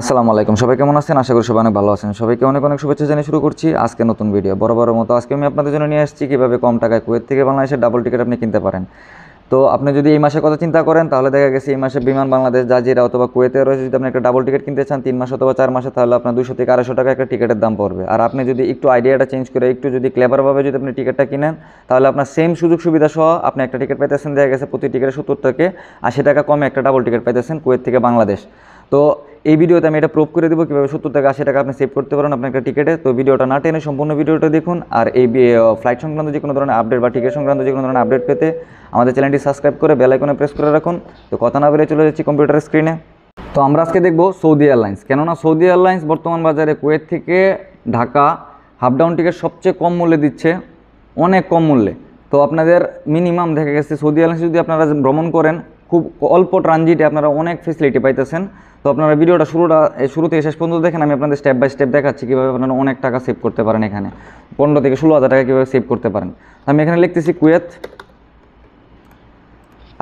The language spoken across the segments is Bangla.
আসসালামু আলাইকুম সবাই কেমন আছেন আশা করি সবাই অনেক ভালো আছেন সবাইকে অনেক অনেক শুভেচ্ছা জানিয়ে শুরু করছি আজকে নতুন ভিডিও বরাবরের মতো আজকে আমি আপনাদের জন্য নিয়ে আসছি কীভাবে কম টাকায় কুয়েত থেকে বাংলাদেশের ডাবল টিকিট আপনি কিনতে পারেন তো আপনি যদি এই মাসের কথা চিন্তা করেন তাহলে দেখা গেছে এই মাসে বিমান বাংলাদেশ জাজিরা অথবা কুয়েতে রয়েছে যদি আপনি একটা ডাবল টিকিট কিনতে চান তিন মাস অথবা চার মাসে তাহলে আপনার দুশো থেকে আড়াইশো টাকা একটা টিকিটের দাম পড়বে আর আপনি যদি একটু আইডিয়াটা চেঞ্জ করে একটু যদি ক্লেভারভাবে যদি আপনি টিকিটটা কিনেন তাহলে আপনার সেম সুযোগ সুবিধা সহ আপনি একটা টিকিট পাইতেছেন দেখা গেছে প্রতি টিকিটের সত্তর থেকে আশি টাকা কমে একটা ডাবল টিকিট পাইতেছেন কুয়েত থেকে বাংলাদেশ তো এই ভিডিওতে আমি এটা প্রুভ করে দেবো কীভাবে সত্তর টাকা আশি টাকা আপনি সেভ করতে পারেন আপনার একটা টিকিটে তো ভিডিওটা না টেনে সম্পূর্ণ ভিডিওটা দেখুন আর এই ফ্লাইট সংক্রান্ত যে কোনো ধরনের আপডেট বা টিকিট সংক্রান্ত যে কোনো ধরনের আপডেট পেতে আমাদের চ্যানেলটি সাবস্ক্রাইব করে বেলাইকনে প্রেস করে রাখুন তো কথা না বলে চলে যাচ্ছি কম্পিউটার স্ক্রিনে তো আমরা আজকে দেখব সৌদি এয়ারলাইন্স কেননা সৌদি এয়ারলাইন্স বর্তমান বাজারে কুয়েত থেকে ঢাকা হাফ ডাউন টিকিট সবচেয়ে কম মূল্যে দিচ্ছে অনেক কম মূল্যে তো আপনাদের মিনিমাম দেখা গেছে সৌদি এয়ারলাইন্স যদি আপনারা ভ্রমণ করেন খুব অল্প ট্রানজিটে আপনারা অনেক ফেসিলিটি পাইতেছেন তো আপনারা ভিডিওটা শুরুটা শুরু থেকে শেষ পর্যন্ত দেখেন আমি আপনাদের স্টেপ বাই স্টেপ দেখাচ্ছি কীভাবে আপনারা অনেক টাকা সেভ করতে পারেন এখানে পনেরো থেকে ষোলো হাজার টাকা কীভাবে সেভ করতে পারেন আমি এখানে লিখতেছি কুয়েত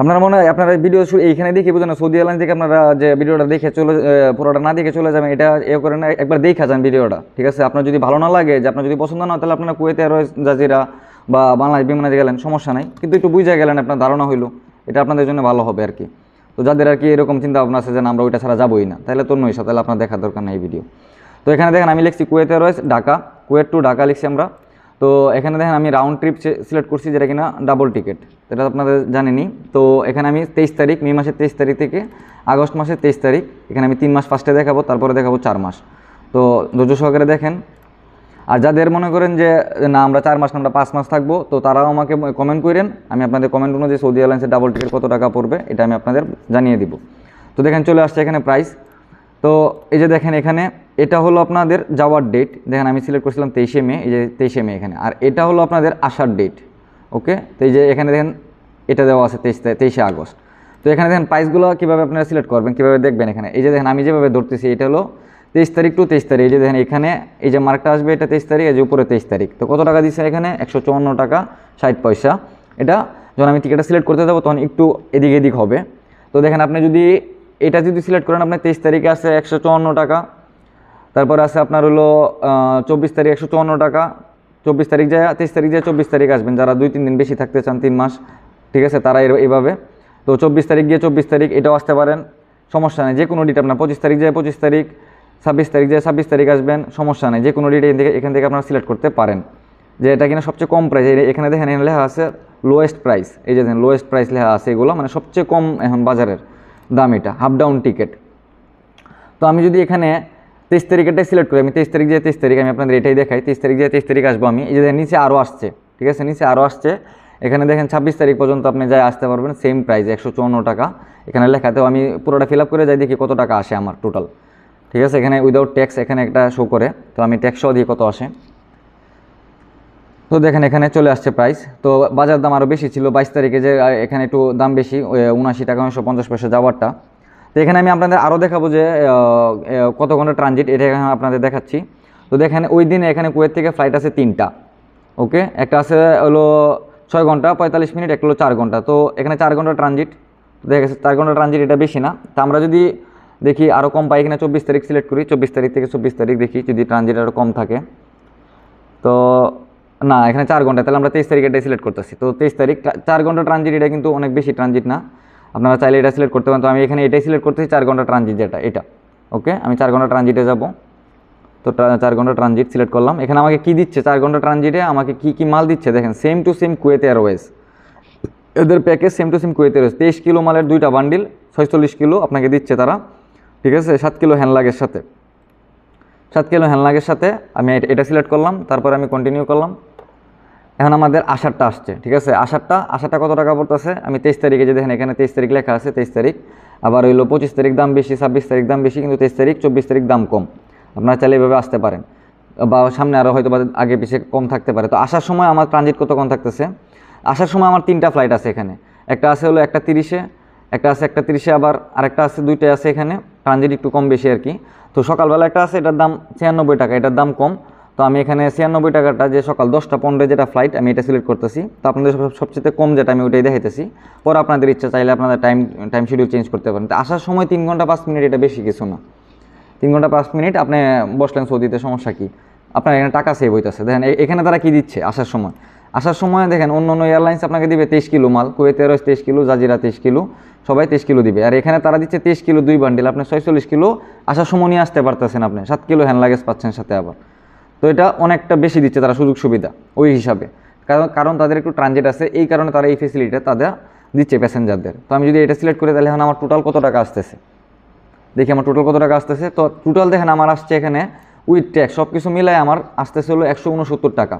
আপনারা মনে হয় আপনারা ভিডিও এইখানে দেখে বুঝেন সৌদি এয়ারলাইন থেকে আপনারা যে ভিডিওটা দেখে চলে পুরোটা না দেখে চলে যাবেন এটা এ করে না একবার দেখে যান ভিডিওটা ঠিক আছে আপনার যদি ভালো না লাগে যে আপনার যদি পছন্দ না তাহলে আপনারা কুয়েতে এয়ারওয়েজ জাজিরা বা বাংলাদেশ বিমানে গেলেন সমস্যা নাই কিন্তু একটু বুঝে গেলেন আপনার ধারণা হইলো এটা আপনাদের জন্য ভালো হবে আর কি তো যাদের আর কি এরকম চিন্তা ভাবনা আছে যে আমরা ওইটা ছাড়া যাবোই না তাহলে তো নইসা তাহলে আপনার দেখার দরকার নেই ভিডিও তো এখানে দেখেন আমি লিখছি কুয়েতে রয়েছে ঢাকা কুয়েত টু ঢাকা লিখছি আমরা তো এখানে দেখেন আমি রাউন্ড ট্রিপ সিলেক্ট করছি যেটা কিনা ডাবল টিকিট এটা আপনাদের জানেনি তো এখানে আমি তেইশ তারিখ মে মাসের তেইশ তারিখ থেকে আগস্ট মাসের তেইশ তারিখ এখানে আমি তিন মাস ফার্স্টে দেখাবো তারপরে দেখাবো চার মাস তো ধৈর্য সহকারে দেখেন আর যাদের মনে করেন যে না আমরা চার মাস না আমরা পাঁচ মাস থাকবো তো তারাও আমাকে কমেন্ট করেন আমি আপনাদের কমেন্ট অনুযায়ী সৌদি এয়ারলাইন্সের ডাবল টিকিট কত টাকা পড়বে এটা আমি আপনাদের জানিয়ে দিব তো দেখেন চলে আসছে এখানে প্রাইস তো এই যে দেখেন এখানে এটা হলো আপনাদের যাওয়ার ডেট দেখেন আমি সিলেক্ট করেছিলাম তেইশে মে এই যে তেইশে মে এখানে আর এটা হলো আপনাদের আসার ডেট ওকে তো এই যে এখানে দেখেন এটা দেওয়া আছে তেইশ তেইশে আগস্ট তো এখানে দেখেন প্রাইসগুলো কীভাবে আপনারা সিলেক্ট করবেন কীভাবে দেখবেন এখানে এই যে দেখেন আমি যেভাবে ধরতেছি এটা হলো তেইশ তারিখ টু তেইশ তারিখ এই যে দেখেন এখানে এই যে মার্কটা আসবে এটা তেইশ তারিখ এই যে উপরে তেইশ তারিখ তো কত টাকা দিচ্ছে এখানে একশো চুয়ান্ন টাকা ষাট পয়সা এটা যখন আমি টিকিটটা সিলেক্ট করতে দেবো তখন একটু এদিক এদিক হবে তো দেখেন আপনি যদি এটা যদি সিলেক্ট করেন আপনার তেইশ তারিখে আসে একশো চুয়ান্ন টাকা তারপর আছে আপনার হলো চব্বিশ তারিখ একশো চুয়ান্ন টাকা চব্বিশ তারিখ যায় তেইশ তারিখ যায় চব্বিশ তারিখ আসবেন যারা দুই তিন দিন বেশি থাকতে চান তিন মাস ঠিক আছে তারা এভাবে তো চব্বিশ তারিখ গিয়ে চব্বিশ তারিখ এটাও আসতে পারেন সমস্যা নেই যে কোনো ডিট আপনার পঁচিশ তারিখ যায় পঁচিশ তারিখ ছাব্বিশ তারিখ যে ছাব্বিশ তারিখ আসবেন সমস্যা নেই যে কোনো ডেটে এখান থেকে এখান থেকে আপনারা সিলেক্ট করতে পারেন যে এটা কিনা সবচেয়ে কম প্রাইস এখানে দেখেন এখানে লেখা আছে লোয়েস্ট প্রাইস এই যে লোয়েস্ট প্রাইস লেখা আছে এগুলো মানে সবচেয়ে কম এখন বাজারের দাম এটা হাফ ডাউন টিকিট তো আমি যদি এখানে তেইশ তারিখেরটাই সিলেক্ট করি আমি তেইশ তারিখ যে তেইশ তারিখ আমি আপনাদের এটাই দেখাই তেইশ তারিখ যে তেইশ তারিখ আসবো আমি এই যে নিচে আরও আসছে ঠিক আছে নিচে আরও আসছে এখানে দেখেন ছাব্বিশ তারিখ পর্যন্ত আপনি যাই আসতে পারবেন সেম প্রাইস একশো চুয়ান্ন টাকা এখানে লেখাতেও আমি পুরোটা ফিল আপ করে যাই দেখি কত টাকা আসে আমার টোটাল ঠিক আছে এখানে উইদাউট ট্যাক্স এখানে একটা শো করে তো আমি ট্যাক্সও দিয়ে কত আসে তো দেখেন এখানে চলে আসছে প্রাইস তো বাজার দাম আরও বেশি ছিল বাইশ তারিখে যে এখানে একটু দাম বেশি উনাশি টাকা উনিশশো পঞ্চাশ পয়সা যাওয়ারটা তো এখানে আমি আপনাদের আরও দেখাবো যে কত ঘন্টা ট্রানজিট এটা এখানে আপনাদের দেখাচ্ছি তো দেখেন ওই দিন এখানে কুয়েত থেকে ফ্লাইট আছে তিনটা ওকে একটা আছে হলো ছয় ঘন্টা পঁয়তাল্লিশ মিনিট একটা হলো চার ঘন্টা তো এখানে চার ঘন্টা ট্রানজিট দেখা গেছে চার ঘন্টা ট্রানজিট এটা বেশি না তো আমরা যদি দেখি আরও কম পাই এখানে চব্বিশ তারিখ সিলেক্ট করি চব্বিশ তারিখ থেকে চব্বিশ তারিখ দেখি যদি ট্রানজিট আরও কম থাকে তো না এখানে চার ঘন্টা তাহলে আমরা তেইশ তারিখ এটাই সিলেক্ট করতেছি তো তেইশ তারিখ চার ঘন্টা ট্রানজিট এটা কিন্তু অনেক বেশি ট্রানজিট না আপনারা চাইলে এটা সিলেক্ট করতে পারেন তো আমি এখানে এটাই সিলেক্ট করতেছি চার ঘন্টা ট্রানজিট যেটা এটা ওকে আমি চার ঘন্টা ট্রানজিটে যাব তো চার ঘন্টা ট্রানজিট সিলেক্ট করলাম এখানে আমাকে কি দিচ্ছে চার ঘন্টা ট্রানজিটে আমাকে কি কি মাল দিচ্ছে দেখেন সেম টু সেম আর এয়ারওয়েজ এদের প্যাকেজ সেম টু সেম কুয়েতে রয়েছে তেইশ কিলো মালের দুইটা বান্ডিল ছয়চল্লিশ কিলো আপনাকে দিচ্ছে তারা ঠিক আছে সাত কিলো হ্যান্ডলাগের সাথে সাত কিলো হ্যান্ডলাগের সাথে আমি এটা সিলেক্ট করলাম তারপরে আমি কন্টিনিউ করলাম এখন আমাদের আষাঢ়টা আসছে ঠিক আছে আষাঢ়টা আষাঢ়টা কত টাকা পড়তেছে আমি তেইশ তারিখে যে দেখেন এখানে তেইশ তারিখ লেখা আছে তেইশ তারিখ আবার হইলো পঁচিশ তারিখ দাম বেশি ছাব্বিশ তারিখ দাম বেশি কিন্তু তেইশ তারিখ চব্বিশ তারিখ দাম কম আপনারা চাইলে এভাবে আসতে পারেন বা সামনে আরও হয়তো বা আগে পিছিয়ে কম থাকতে পারে তো আসার সময় আমার ট্রানজিট কতক্ষণ থাকতেছে আসার সময় আমার তিনটা ফ্লাইট আছে এখানে একটা আছে হলো একটা তিরিশে একটা আছে একটা তিরিশে আবার আরেকটা আছে দুইটা আছে এখানে ট্রানজিট একটু কম বেশি আর কি তো সকালবেলা একটা আছে এটার দাম ছিয়ানব্বই টাকা এটার দাম কম তো আমি এখানে ছিয়ানব্বই টাকাটা যে সকাল দশটা পনেরো যেটা ফ্লাইট আমি এটা সিলেক্ট করতেছি তো আপনাদের সবচেয়ে কম যেটা আমি ওইটাই দেখাইতেছি পরে আপনাদের ইচ্ছা চাইলে আপনারা টাইম টাইম শিডিউল চেঞ্জ করতে পারেন তো আসার সময় তিন ঘন্টা পাঁচ মিনিট এটা বেশি কিছু না তিন ঘন্টা পাঁচ মিনিট আপনি বসলেন সৌদিতে সমস্যা কী আপনার এখানে টাকা সেভ হইতেছে দেখেন এখানে তারা কী দিচ্ছে আসার সময় আসার সময় দেখেন অন্য অন্য এয়ারলাইন্স আপনাকে দিবে তেইশ কিলো মাল কুয়েতে তেইশ কিলো জাজিরা তেইশ কিলো সবাই তেইশ কিলো দিবে আর এখানে তারা দিচ্ছে তেইশ কিলো দুই বান্ডিল আপনি ছয়চল্লিশ কিলো আসার সময় নিয়ে আসতে পারতেছেন আপনি সাত কিলো হ্যান্ড লাগেজ পাচ্ছেন সাথে আবার তো এটা অনেকটা বেশি দিচ্ছে তারা সুযোগ সুবিধা ওই হিসাবে কারণ কারণ তাদের একটু ট্রানজিট আছে এই কারণে তারা এই ফেসিলিটিটা তাদের দিচ্ছে প্যাসেঞ্জারদের তো আমি যদি এটা সিলেক্ট করি তাহলে এখন আমার টোটাল কত টাকা আসতেছে দেখি আমার টোটাল কত টাকা আসতেছে তো টোটাল দেখেন আমার আসছে এখানে উইথ ট্যাক্স সব কিছু মিলাই আমার আসতেছে হলো একশো উনসত্তর টাকা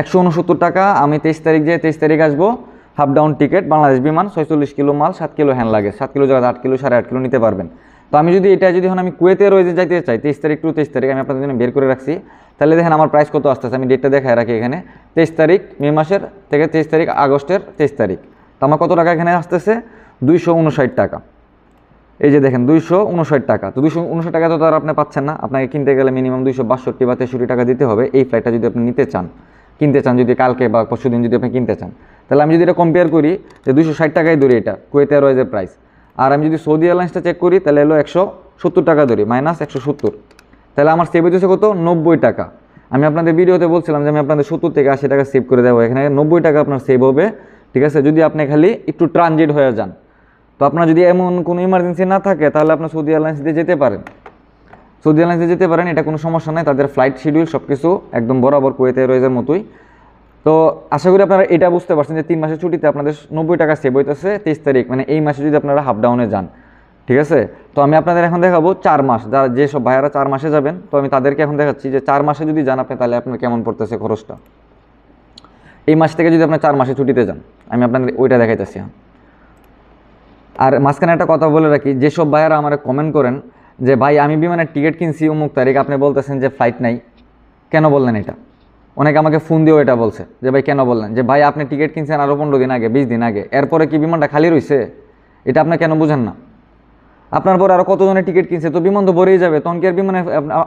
একশো উনসত্তর টাকা আমি তেইশ তারিখ যেয়ে তেইশ তারিখ আসবো হাফ ডাউন টিকিট বাংলাদেশ বিমান ছয়চল্লিশ কিলো মাল সাত কিলো হ্যান্ড লাগে সাত কিলো জায়গায় আট কিলো সাড়ে আট কিলো নিতে পারবেন তো আমি যদি এটা যদি এখন আমি কুয়েতে রয়েছে যাইতে চাই তেইশ তারিখ টু তেইশ তারিখ আমি আপনাদের জন্য বের করে রাখছি তাহলে দেখেন আমার প্রাইস কত আসতেছে আমি ডেটটা দেখায় রাখি এখানে তেইশ তারিখ মে মাসের থেকে তেইশ তারিখ আগস্টের তেইশ তারিখ তো আমার কত টাকা এখানে আসতেছে দুইশো উনষাট টাকা এই যে দেখেন দুইশো উনষাট টাকা তো দুইশো উনষাট টাকা তো তারা আপনি পাচ্ছেন না আপনাকে কিনতে গেলে মিনিমাম দুইশো বাষট্টি বা তেষট্টি টাকা দিতে হবে এই ফ্লাইটটা যদি আপনি নিতে চান কিনতে চান যদি কালকে বা পরশু দিন যদি আপনি কিনতে চান তাহলে আমি যদি এটা কম্পেয়ার করি যে দুশো ষাট টাকায় ধরি এটা কুয়েতে এয়ারওয়েজের প্রাইস আর আমি যদি সৌদি এয়ারলাইন্সটা চেক করি তাহলে এলো একশো সত্তর টাকা ধরি মাইনাস একশো সত্তর তাহলে আমার সেভ হচ্ছে কত নব্বই টাকা আমি আপনাদের ভিডিওতে বলছিলাম যে আমি আপনাদের সত্তর থেকে আশি টাকা সেভ করে দেবো এখানে নব্বই টাকা আপনার সেভ হবে ঠিক আছে যদি আপনি খালি একটু ট্রানজিট হয়ে যান তো আপনার যদি এমন কোনো ইমার্জেন্সি না থাকে তাহলে আপনার সৌদি এয়ারলাইন্স দিয়ে যেতে পারেন সৌদি এয়ারলাইন্সে যেতে পারেন এটা কোনো সমস্যা নাই তাদের ফ্লাইট শিডিউল সব কিছু একদম বরাবর কুয়েতে রয়েছে মতোই তো আশা করি আপনারা এটা বুঝতে পারছেন যে তিন মাসের ছুটিতে আপনাদের নব্বই টাকা সেভ হইতেছে তেইশ তারিখ মানে এই মাসে যদি আপনারা হাফ ডাউনে যান ঠিক আছে তো আমি আপনাদের এখন দেখাবো চার মাস যারা যেসব ভাইয়ারা চার মাসে যাবেন তো আমি তাদেরকে এখন দেখাচ্ছি যে চার মাসে যদি যান আপনি তাহলে আপনার কেমন পড়তেছে খরচটা এই মাস থেকে যদি আপনার চার মাসে ছুটিতে যান আমি আপনাদের ওইটা দেখাইতেছি আর মাঝখানে একটা কথা বলে রাখি যেসব ভাইয়ারা আমার কমেন্ট করেন যে ভাই আমি বিমানের টিকিট কিনছি অমুক তারিখ আপনি বলতেছেন যে ফ্লাইট নাই কেন বললেন এটা অনেকে আমাকে ফোন দিয়েও এটা বলছে যে ভাই কেন বললেন যে ভাই আপনি টিকিট কিনছেন আরও পনেরো দিন আগে বিশ দিন আগে এরপরে কি বিমানটা খালি রয়েছে এটা আপনি কেন বুঝেন না আপনার পরে আরও কতজনের টিকিট কিনছে তো বিমান তো ভরেই যাবে তখন কি আর বিমানে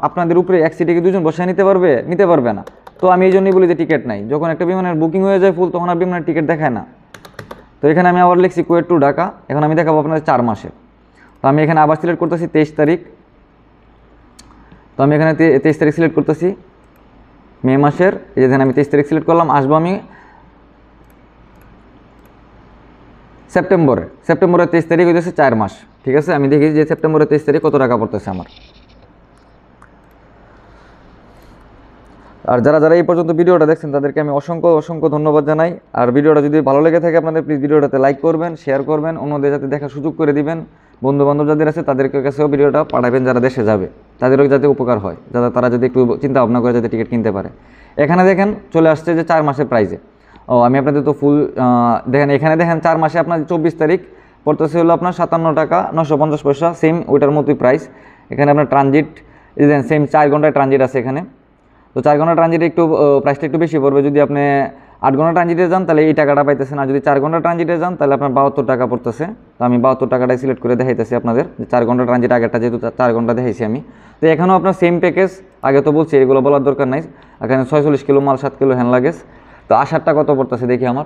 আপনাদের উপরে এক সিটিকে দুজন বসে নিতে পারবে নিতে পারবে না তো আমি এই জন্যই বলি যে টিকিট নাই যখন একটা বিমানের বুকিং হয়ে যায় ফুল তখন আর বিমানের টিকিট দেখায় না তো এখানে আমি আবার লিখছি কুয়েট টু ঢাকা এখন আমি দেখাবো আপনাদের চার মাসের তো আমি এখানে আবার সিলেক্ট করতেছি তেইশ তারিখ তো আমি এখানে তেইশ তারিখ সিলেক্ট করতেছি মে মাসের এই যে আমি তেইশ তারিখ সিলেক্ট করলাম আসবো আমি সেপ্টেম্বরে সেপ্টেম্বরের তেইশ তারিখ হইতেছে চার মাস ঠিক আছে আমি দেখি যে সেপ্টেম্বরের তেইশ তারিখ কত টাকা পড়তেছে আমার আর যারা যারা এই পর্যন্ত ভিডিওটা দেখছেন তাদেরকে আমি অসংখ্য অসংখ্য ধন্যবাদ জানাই আর ভিডিওটা যদি ভালো লেগে থাকে আপনাদের প্লিজ ভিডিওটাতে লাইক করবেন শেয়ার করবেন অন্যদের যাতে দেখার সুযোগ করে দিবেন বন্ধু বান্ধব যাদের আছে তাদের কাছেও ভিডিওটা পাঠাবেন যারা দেশে যাবে তাদেরও যাতে উপকার হয় যাতে তারা যদি একটু চিন্তা ভাবনা করে যাতে টিকিট কিনতে পারে এখানে দেখেন চলে আসছে যে চার মাসের প্রাইজে ও আমি আপনাদের তো ফুল দেখেন এখানে দেখেন চার মাসে আপনার চব্বিশ তারিখ পড়তেছে হলো আপনার সাতান্ন টাকা নশো পঞ্চাশ পয়সা সেম ওইটার মতোই প্রাইস এখানে আপনার ট্রানজিট সেম চার ঘন্টায় ট্রানজিট আছে এখানে তো চার ঘন্টা ট্রানজিট একটু প্রাইসটা একটু বেশি পড়বে যদি আপনি আট ঘন্টা ট্রানজিটে যান তাহলে এই টাকাটা পাইতেছেন আর যদি চার ঘন্টা ট্রানজিটে যান তাহলে আপনার বাহাত্তর টাকা পড়তেছে তো আমি বাহাত্তর টাকাটাই সিলেক্ট করে দেখাইতেছি আপনাদের চার ঘন্টা ট্রানজিট আগেরটা যেহেতু চার ঘন্টা দেখাইছি আমি তো এখানেও আপনার সেম প্যাকেজ আগে তো বলছি এগুলো বলার দরকার নাই এখানে ছয়চল্লিশ কিলো মাল সাত কিলো হ্যান্ড লাগেজ তো আষাটটা কত পড়তেছে দেখি আমার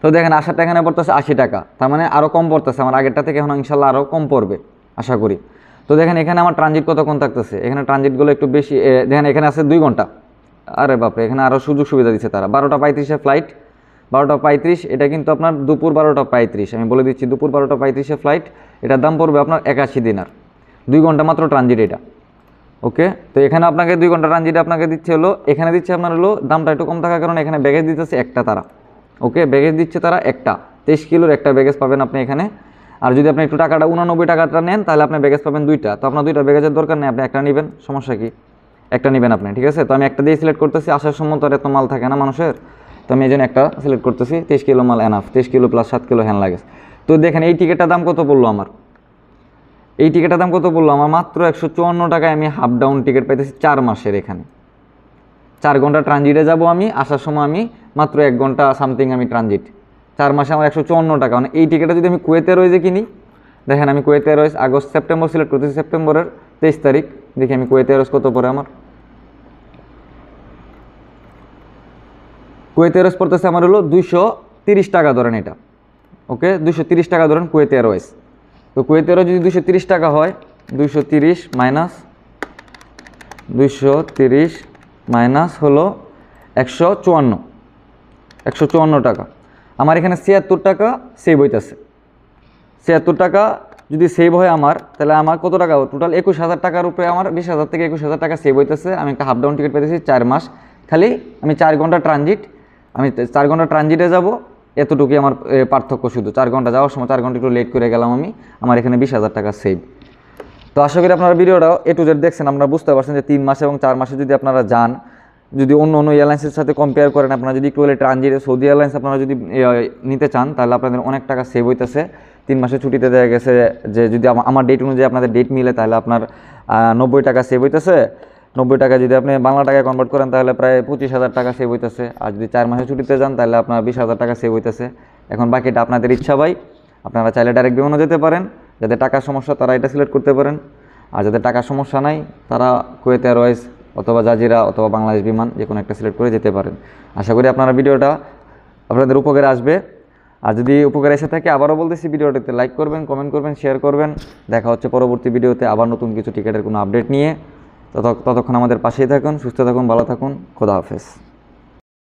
তো দেখেন আষাটটা এখানে পড়তেছে আশি টাকা তার মানে আরও কম পড়তেছে আমার আগেরটা থেকে এখন ইনশাল্লাহ আরও কম পড়বে আশা করি তো দেখেন এখানে আমার ট্রানজিট কতক্ষণ থাকতেছে এখানে ট্রানজিটগুলো একটু বেশি দেখেন এখানে আছে দুই ঘন্টা আরে বাপরে এখানে আরও সুযোগ সুবিধা দিচ্ছে তারা বারোটা পঁয়ত্রিশে ফ্লাইট বারোটা পঁয়ত্রিশ এটা কিন্তু আপনার দুপুর বারোটা পঁয়ত্রিশ আমি বলে দিচ্ছি দুপুর বারোটা পঁয়ত্রিশে ফ্লাইট এটার দাম পড়বে আপনার একাশি দিনার দুই ঘন্টা মাত্র ট্রানজিট এটা ওকে তো এখানে আপনাকে দুই ঘন্টা ট্রানজিট আপনাকে দিচ্ছে হলো এখানে দিচ্ছে আপনার হলো দামটা একটু কম থাকার কারণে এখানে ব্যাগেজ দিতেছে একটা তারা ওকে ব্যাগেজ দিচ্ছে তারা একটা তেইশ কিলোর একটা ব্যাগেজ পাবেন আপনি এখানে আর যদি আপনি একটু টাকাটা উনানব্বই টাকাটা নেন তাহলে আপনি ব্যাগেজ পাবেন দুইটা তো আপনার দুইটা ব্যাগেজের দরকার নেই আপনি একটা নেবেন সমস্যা কী একটা নেবেন আপনি ঠিক আছে তো আমি একটা দিয়ে সিলেক্ট করতেছি আসার সময় তো আর এত মাল থাকে না মানুষের তো আমি এই জন্য একটা সিলেক্ট করতেছি তেইশ কিলো মাল এনাফ তেইশ কিলো প্লাস সাত কিলো হ্যান লাগেজ তো দেখেন এই টিকিটটার দাম কত পড়লো আমার এই টিকিটের দাম কত বললো আমার মাত্র একশো চুয়ান্ন টাকায় আমি হাফ ডাউন টিকিট পাইতেছি চার মাসের এখানে চার ঘন্টা ট্রানজিটে যাব আমি আসার সময় আমি মাত্র এক ঘন্টা সামথিং আমি ট্রানজিট চার মাসে আমার একশো চুয়ান্ন টাকা মানে এই টিকিটটা যদি আমি কুয়েতে রয়েছে কিনি দেখেন আমি কুয়েতে রয়েছে আগস্ট সেপ্টেম্বর সিলেক্ট করতেছি সেপ্টেম্বরের তেইশ তারিখ দেখি আমি কুয়েতে রয়েছে কত পরে আমার কুয়েতে এরোয়েস পড়তেছে আমার হলো দুইশো তিরিশ টাকা ধরেন এটা ওকে দুশো তিরিশ টাকা ধরেন কুয়েতে এরোয়েস তো কুয়েতে এরো যদি দুশো তিরিশ টাকা হয় দুশো তিরিশ মাইনাস দুশো তিরিশ মাইনাস হলো একশো চুয়ান্ন একশো চুয়ান্ন টাকা আমার এখানে ছিয়াত্তর টাকা সেভ হইতেছে ছিয়াত্তর টাকা যদি সেভ হয় আমার তাহলে আমার কত টাকা টোটাল একুশ হাজার টাকার উপরে আমার বিশ হাজার থেকে একুশ হাজার টাকা সেভ হইতেছে আমি একটা হাফ ডাউন টিকিট পেতেছি চার মাস খালি আমি চার ঘন্টা ট্রানজিট আমি চার ঘন্টা ট্রানজিটে যাব এতটুকুই আমার পার্থক্য শুধু চার ঘন্টা যাওয়ার সময় চার ঘন্টা একটু লেট করে গেলাম আমি আমার এখানে বিশ হাজার টাকা সেভ তো আশা করি আপনারা ভিডিওটা এ টু জেড দেখছেন আপনারা বুঝতে পারছেন যে তিন মাসে এবং চার মাসে যদি আপনারা যান যদি অন্য অন্য এয়ারলাইন্সের সাথে কম্পেয়ার করেন আপনারা যদি ইকুয়ালি ট্রানজিটে সৌদি এয়ারলাইন্স আপনারা যদি নিতে চান তাহলে আপনাদের অনেক টাকা সেভ হইতেছে তিন মাসে ছুটিতে দেওয়া গেছে যে যদি আমার ডেট অনুযায়ী আপনাদের ডেট মিলে তাহলে আপনার নব্বই টাকা সেভ হইতেছে নব্বই টাকা যদি আপনি বাংলা টাকায় কনভার্ট করেন তাহলে প্রায় পঁচিশ হাজার টাকা সেভ হইতেছে আর যদি চার মাসে ছুটিতে যান তাহলে আপনার বিশ হাজার টাকা সেভ হইতেছে এখন বাকিটা আপনাদের ইচ্ছা ভাই আপনারা চাইলে ডাইরেক্ট বিমানও যেতে পারেন যাদের টাকার সমস্যা তারা এটা সিলেক্ট করতে পারেন আর যাদের টাকার সমস্যা নাই তারা কুয়েত এয়ারওয়েজ অথবা জাজিরা অথবা বাংলাদেশ বিমান যে কোনো একটা সিলেক্ট করে যেতে পারেন আশা করি আপনারা ভিডিওটা আপনাদের উপকারে আসবে আর যদি উপকারে এসে থাকে আবারও বলতেছি ভিডিওটিতে লাইক করবেন কমেন্ট করবেন শেয়ার করবেন দেখা হচ্ছে পরবর্তী ভিডিওতে আবার নতুন কিছু টিকিটের কোনো আপডেট নিয়ে ততক্ষণ আমাদের পাশেই থাকুন সুস্থ থাকুন ভালো থাকুন খোদা হাফেজ